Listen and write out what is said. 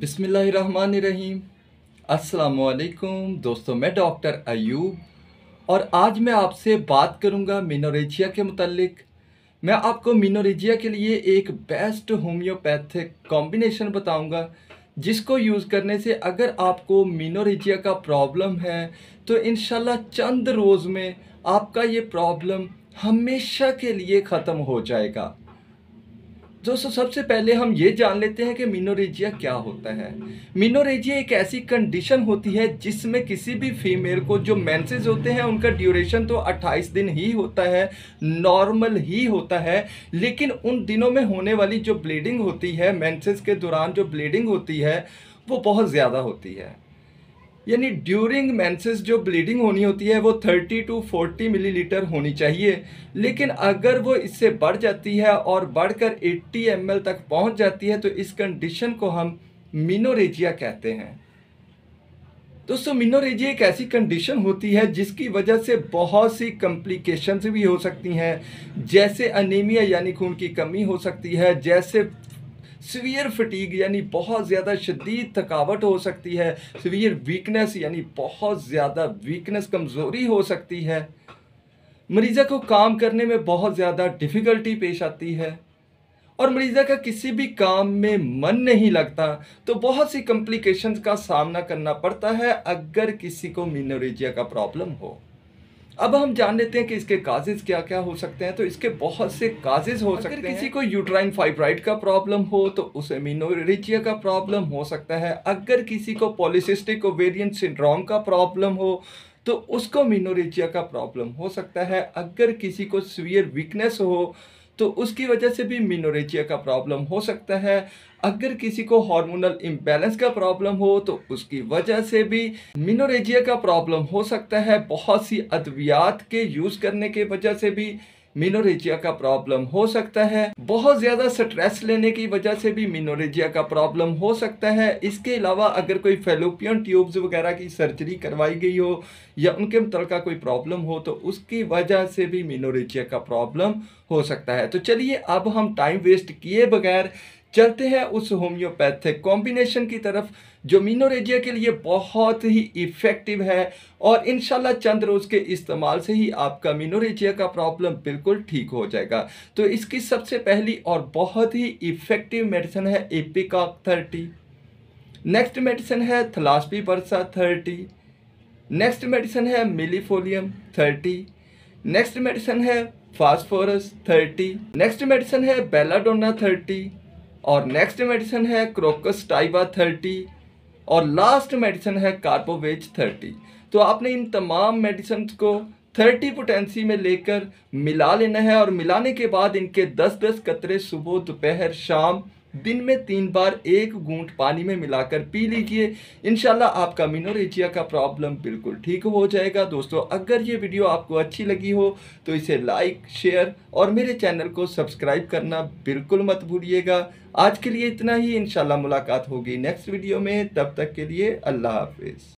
बिसमीम अस्सलाम दोस्तों मैं डॉक्टर अयूब और आज मैं आपसे बात करूंगा मीनोरेजिया के मतलब मैं आपको मीनोरेजिया के लिए एक बेस्ट होम्योपैथिक कॉम्बिनेशन बताऊंगा जिसको यूज़ करने से अगर आपको मीनोरेजिया का प्रॉब्लम है तो इन चंद रोज़ में आपका ये प्रॉब्लम हमेशा के लिए ख़त्म हो जाएगा दोस्तों सबसे पहले हम ये जान लेते हैं कि मिनोरेजिया क्या होता है मिनोरेजिया एक ऐसी कंडीशन होती है जिसमें किसी भी फीमेल को जो मैंसेज होते हैं उनका ड्यूरेशन तो 28 दिन ही होता है नॉर्मल ही होता है लेकिन उन दिनों में होने वाली जो ब्लीडिंग होती है मैंसेज के दौरान जो ब्लीडिंग होती है वो बहुत ज़्यादा होती है यानी ड्यूरिंग मैंसेस जो ब्लीडिंग होनी होती है वो 30 टू 40 मिलीलीटर होनी चाहिए लेकिन अगर वो इससे बढ़ जाती है और बढ़कर 80 एम तक पहुंच जाती है तो इस कंडीशन को हम मिनोरेजिया कहते हैं दोस्तों मिनोरेजिया एक ऐसी कंडीशन होती है जिसकी वजह से बहुत सी कम्प्लिकेशंस भी हो सकती हैं जैसे अनिमिया यानी खून की कमी हो सकती है जैसे सीवियर फटीग यानी बहुत ज़्यादा शदीद थकावट हो सकती है सीवियर वीकनेस यानी बहुत ज़्यादा वीकनेस कमज़ोरी हो सकती है मरीज़ा को काम करने में बहुत ज़्यादा डिफ़िकल्टी पेश आती है और मरीज़ा का किसी भी काम में मन नहीं लगता तो बहुत सी कम्प्लिकेशन का सामना करना पड़ता है अगर किसी को मीनोरेजिया का प्रॉब्लम हो अब हम जान लेते हैं कि इसके काजेज क्या क्या हो सकते हैं तो इसके बहुत से काजेज हो सकते हैं किसी को यूट्राइन फाइब्राइड का प्रॉब्लम हो तो उसे मीनोरिचिया का प्रॉब्लम हो सकता है अगर किसी को पॉलिसिस्टिक ओवेरियन सिंड्रोम का प्रॉब्लम हो तो उसको मीनोरिचिया का प्रॉब्लम हो सकता है अगर किसी को सीवियर वीकनेस हो तो उसकी वजह से भी मिनोरेचिया का प्रॉब्लम हो सकता है अगर किसी को हार्मोनल इम्बैलेंस का प्रॉब्लम हो तो उसकी वजह से भी मिनोरेजिया का प्रॉब्लम हो सकता है बहुत सी अद्वियात के यूज़ करने के वजह से भी मिनोरेजिया का प्रॉब्लम हो सकता है बहुत ज़्यादा स्ट्रेस लेने की वजह से भी मिनोरेजिया का प्रॉब्लम हो सकता है इसके अलावा अगर कोई फेलोपियन ट्यूब्स वगैरह की सर्जरी करवाई गई हो या उनके मुतल कोई प्रॉब्लम हो तो उसकी वजह से भी मिनोरेजिया का प्रॉब्लम हो सकता है तो चलिए अब हम टाइम वेस्ट किए बगैर चलते हैं उस होम्योपैथिक कॉम्बिनेशन की तरफ जो मीनोरेजिया के लिए बहुत ही इफ़ेक्टिव है और इन चंद रोज़ के इस्तेमाल से ही आपका मीनोरेजिया का प्रॉब्लम बिल्कुल ठीक हो जाएगा तो इसकी सबसे पहली और बहुत ही इफ़ेक्टिव मेडिसिन है एपिकॉक थर्टी नेक्स्ट मेडिसिन है thlaspi bursa thirty next medicine है मिलीफोलियम थर्टी नेक्स्ट मेडिसिन है फास्फोरस थर्टी नेक्स्ट मेडिसिन है बेलाडोना थर्टी और नेक्स्ट मेडिसिन है क्रोकस टाइबा थर्टी और लास्ट मेडिसिन है कार्बोवेज थर्टी तो आपने इन तमाम मेडिसन को थर्टी पोटेंसी में लेकर मिला लेना है और मिलाने के बाद इनके दस दस कतरे सुबह दोपहर शाम दिन में तीन बार एक घूंट पानी में मिलाकर पी लीजिए इनशाला आपका मिनोरेजिया का प्रॉब्लम बिल्कुल ठीक हो जाएगा दोस्तों अगर ये वीडियो आपको अच्छी लगी हो तो इसे लाइक शेयर और मेरे चैनल को सब्सक्राइब करना बिल्कुल मत भूलिएगा आज के लिए इतना ही इनशाला मुलाकात होगी नेक्स्ट वीडियो में तब तक के लिए अल्लाह हाफिज़